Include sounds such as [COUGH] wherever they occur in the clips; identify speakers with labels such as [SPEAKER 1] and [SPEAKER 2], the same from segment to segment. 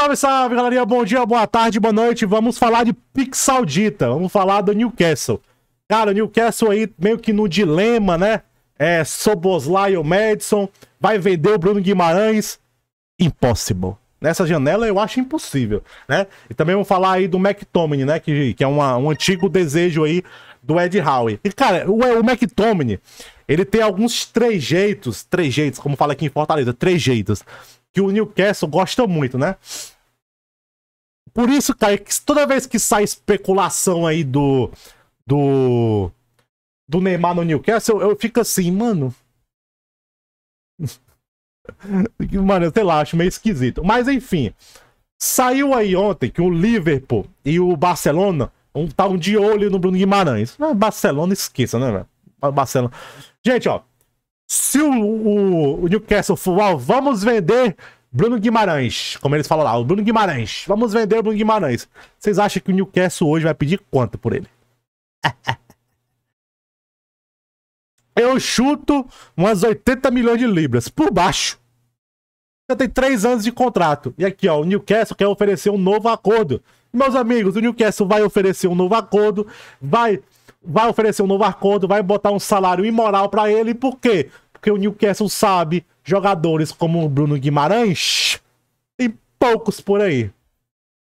[SPEAKER 1] Salve, salve, galerinha. Bom dia, boa tarde, boa noite. Vamos falar de Pixaldita. Vamos falar do Newcastle. Cara, o Newcastle aí meio que no dilema, né? É, Soboslai ou Madison. Vai vender o Bruno Guimarães. Impossible. Nessa janela eu acho impossível, né? E também vamos falar aí do McTominay, né? Que, que é uma, um antigo desejo aí do Ed Howe. E, cara, o, é, o McTominay, ele tem alguns trejeitos, trejeitos, como fala aqui em Fortaleza, trejeitos que o Newcastle gosta muito, né? Por isso, cara, que toda vez que sai especulação aí do. do. do Neymar no Newcastle, eu, eu fico assim, mano. [LAUGHS] mano, eu sei lá, acho meio esquisito. Mas enfim. Saiu aí ontem que o Liverpool e o Barcelona tá um tal de olho no Bruno Guimarães. Ah, Barcelona, esqueça, né, velho? Barcelona. Gente, ó, se o, o, o Newcastle for, ah, vamos vender Bruno Guimarães, como eles falam lá, o Bruno Guimarães, vamos vender o Bruno Guimarães. Vocês acham que o Newcastle hoje vai pedir quanto por ele? [LAUGHS] Eu chuto umas 80 milhões de libras, por baixo. Já tem três anos de contrato. E aqui, ó, o Newcastle quer oferecer um novo acordo. Meus amigos, o Newcastle vai oferecer um novo acordo, vai vai oferecer um novo acordo, vai botar um salário imoral para ele, por quê? Porque o Newcastle sabe jogadores como o Bruno Guimarães e poucos por aí.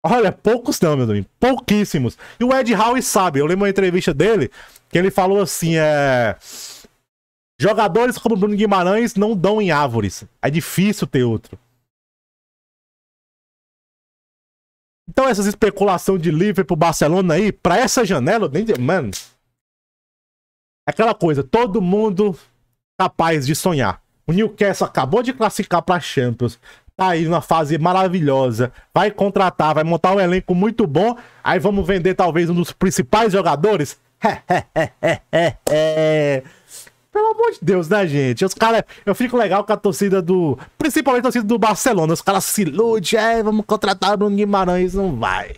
[SPEAKER 1] Olha, poucos não, meu amigo, pouquíssimos. E o Ed Howe sabe, eu lembro uma entrevista dele que ele falou assim, é... Jogadores como Bruno Guimarães não dão em árvores. É difícil ter outro. Então essas especulações de Liverpool, Barcelona aí, pra essa janela, nem... Mano, Aquela coisa, todo mundo capaz de sonhar. O Newcastle acabou de classificar para Champions. Tá aí numa fase maravilhosa. Vai contratar, vai montar um elenco muito bom. Aí vamos vender talvez um dos principais jogadores. Pelo amor de Deus, né, gente? Os caras. Eu fico legal com a torcida do. Principalmente a torcida do Barcelona. Os caras se iludem. É, vamos contratar o Bruno Guimarães. Não vai.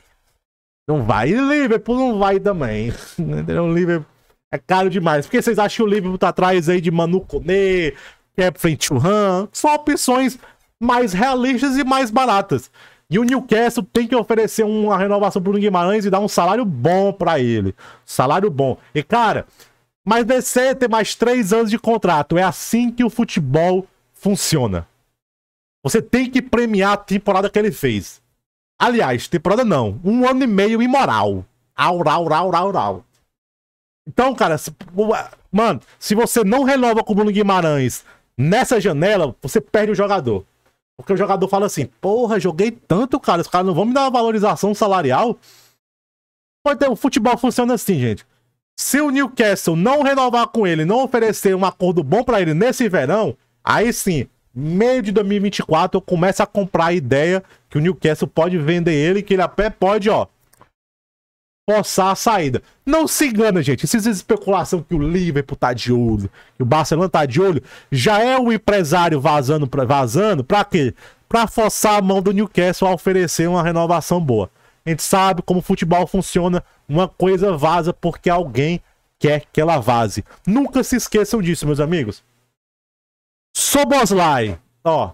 [SPEAKER 1] Não vai. E Liverpool não vai também. [LAUGHS] não Liverpool é caro demais. Por que vocês acham que o Liverpool tá atrás aí de Manu Kone, Kepfren Churran? São opções mais realistas e mais baratas. E o Newcastle tem que oferecer uma renovação pro Guimarães e dar um salário bom para ele. Salário bom. E, cara, mais DC ter mais três anos de contrato. É assim que o futebol funciona. Você tem que premiar a temporada que ele fez. Aliás, temporada não. Um ano e meio imoral. Aural, aural, aural. Então, cara, se, mano, se você não renova com o Bruno Guimarães nessa janela, você perde o jogador. Porque o jogador fala assim: porra, joguei tanto, cara, os caras não vão me dar uma valorização salarial. Pode ter, o futebol funciona assim, gente. Se o Newcastle não renovar com ele, não oferecer um acordo bom para ele nesse verão, aí sim, meio de 2024, eu começo a comprar a ideia que o Newcastle pode vender ele, que ele até pode, ó, forçar a saída. Não se engana, gente. Essas especulação que o Liverpool tá de olho, que o Barcelona tá de olho, já é o empresário vazando pra, vazando pra quê? Pra forçar a mão do Newcastle a oferecer uma renovação boa. A gente sabe como o futebol funciona, uma coisa vaza porque alguém quer que ela vaze. Nunca se esqueçam disso, meus amigos. Soboslai, ó,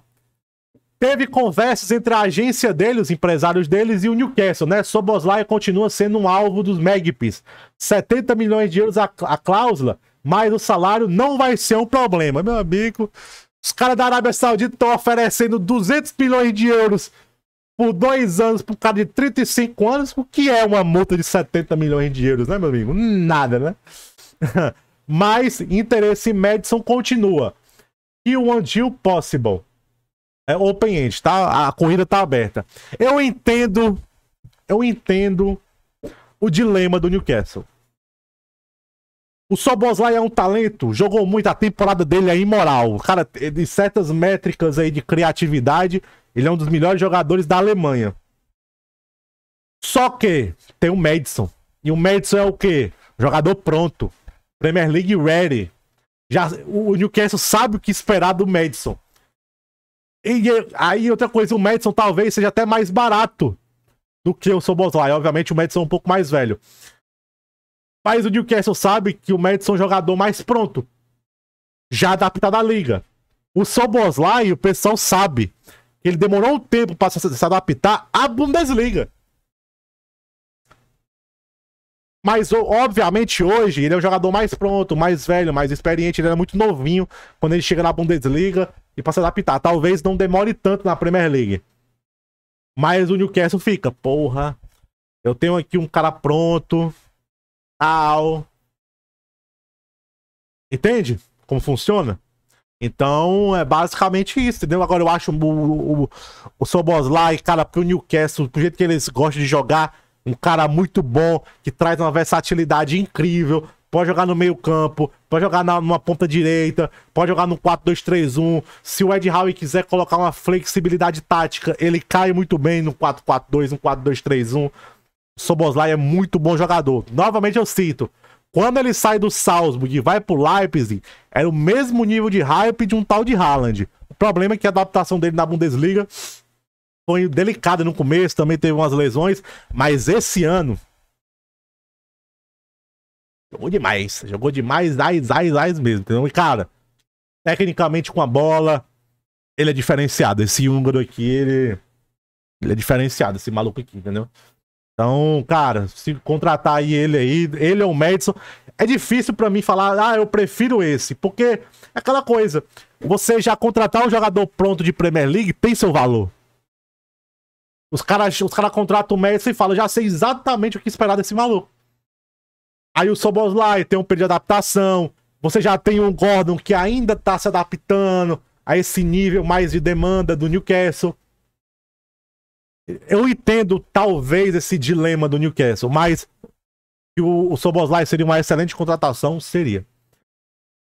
[SPEAKER 1] teve conversas entre a agência dele, os empresários deles e o Newcastle, né? Soboslai continua sendo um alvo dos Magpies. 70 milhões de euros a, a cláusula, mas o salário não vai ser um problema, meu amigo. Os caras da Arábia Saudita estão oferecendo 200 milhões de euros por dois anos por cada de 35 anos, o que é uma multa de 70 milhões de euros, né, meu amigo? Nada, né? [LAUGHS] Mas interesse em Madison continua. E o Andil Possible é open end, tá? A corrida tá aberta. Eu entendo. Eu entendo o dilema do Newcastle. O Soboslai é um talento, jogou muito, a temporada dele é imoral. Cara, de certas métricas aí de criatividade, ele é um dos melhores jogadores da Alemanha. Só que tem o Madison. E o Madison é o quê? Jogador pronto. Premier League ready. Já, o Newcastle sabe o que esperar do Madison. E aí, outra coisa, o Madison talvez seja até mais barato do que o Soboslai. Obviamente, o Madison é um pouco mais velho. Mas o Newcastle sabe que o Madison é um jogador mais pronto. Já adaptado à liga. O Soboslai, o pessoal sabe. Ele demorou um tempo para se adaptar à Bundesliga. Mas, obviamente, hoje ele é o jogador mais pronto, mais velho, mais experiente. Ele era muito novinho quando ele chega na Bundesliga e passa a adaptar. Talvez não demore tanto na Premier League. Mas o Newcastle fica, porra. Eu tenho aqui um cara pronto. Tal. Entende? Como funciona? Então, é basicamente isso, entendeu? Agora eu acho o, o, o Soboslai, cara, pro o Newcastle, do jeito que eles gostam de jogar, um cara muito bom, que traz uma versatilidade incrível. Pode jogar no meio-campo, pode jogar na, numa ponta direita, pode jogar no 4-2-3-1. Se o Ed Howe quiser colocar uma flexibilidade tática, ele cai muito bem no 4-4-2, no 4-2-3-1. Soboslai é muito bom jogador. Novamente eu cito, quando ele sai do Salzburg e vai pro Leipzig, era o mesmo nível de hype de um tal de Haaland. O problema é que a adaptação dele na Bundesliga foi delicado no começo, também teve umas lesões, mas esse ano jogou demais, jogou demais, ais, ais, ais mesmo, entendeu? E cara, tecnicamente com a bola, ele é diferenciado, esse húngaro aqui, ele ele é diferenciado, esse maluco aqui, entendeu? Então, cara, se contratar aí ele aí, ele é o Madison. É difícil para mim falar, ah, eu prefiro esse, porque é aquela coisa. Você já contratar um jogador pronto de Premier League tem seu valor. Os caras os cara contratam o Messi e falam, já sei exatamente o que esperar desse maluco. Aí o Soboslai tem um período de adaptação. Você já tem um Gordon que ainda tá se adaptando a esse nível mais de demanda do Newcastle. Eu entendo, talvez, esse dilema do Newcastle, mas que o, o Soboslai seria uma excelente contratação, seria.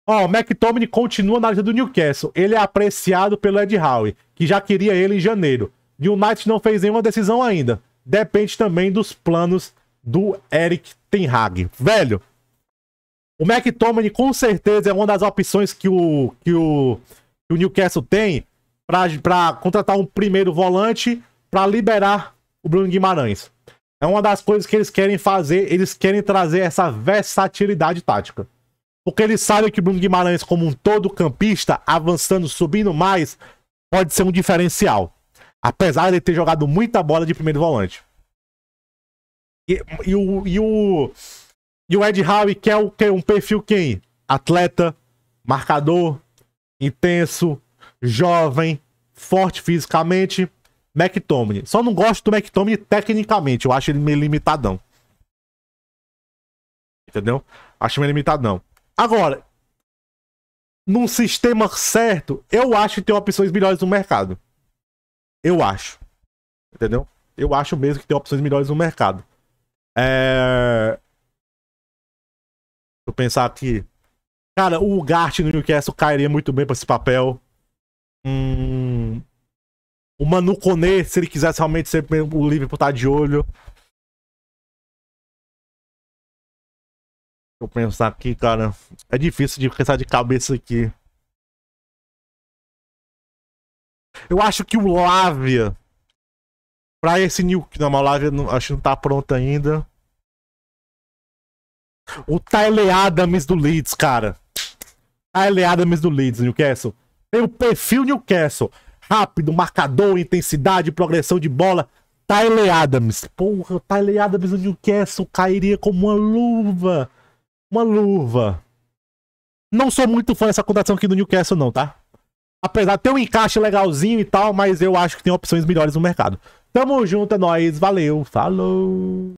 [SPEAKER 1] Ó, oh, o McTominay continua na lista do Newcastle. Ele é apreciado pelo Ed Howe, que já queria ele em janeiro. E o Knight não fez nenhuma decisão ainda. Depende também dos planos do Eric Ten Hag. Velho, o McTominay com certeza é uma das opções que o, que o, que o Newcastle tem para contratar um primeiro volante para liberar o Bruno Guimarães. É uma das coisas que eles querem fazer, eles querem trazer essa versatilidade tática. Porque eles sabem que o Bruno Guimarães, como um todo campista, avançando, subindo mais, pode ser um diferencial. Apesar de ter jogado muita bola de primeiro volante. E, e o, e, o, e o Ed Howe quer, é quer um perfil quem? Atleta, marcador, intenso, jovem, forte fisicamente. McTominay. Só não gosto do McTominay tecnicamente. Eu acho ele meio limitadão. Entendeu? Acho meio limitadão. Agora, num sistema certo, eu acho que tem opções melhores no mercado. Eu acho. Entendeu? Eu acho mesmo que tem opções melhores no mercado. É... Deixa eu pensar aqui. Cara, o Gart no Newcastle cairia muito bem para esse papel. Hum... O Manu Kone, se ele quisesse realmente ser o pra estar tá de olho. Deixa eu pensar aqui, cara. É difícil de pensar de cabeça aqui. Eu acho que o Lávia. Pra esse New. Não, mas o Lávia não, acho que não tá pronto ainda. O Tyler Adams do Leeds, cara. Tyler Adams do Leeds, Newcastle. Tem o perfil Newcastle. Rápido, marcador, intensidade, progressão de bola. Tyler Adams. Porra, o Tyler Adams do Newcastle cairia como uma luva. Uma luva. Não sou muito fã dessa contação aqui do Newcastle, não, tá? apesar de ter um encaixe legalzinho e tal, mas eu acho que tem opções melhores no mercado. Tamo junto, é nóis, valeu, falou!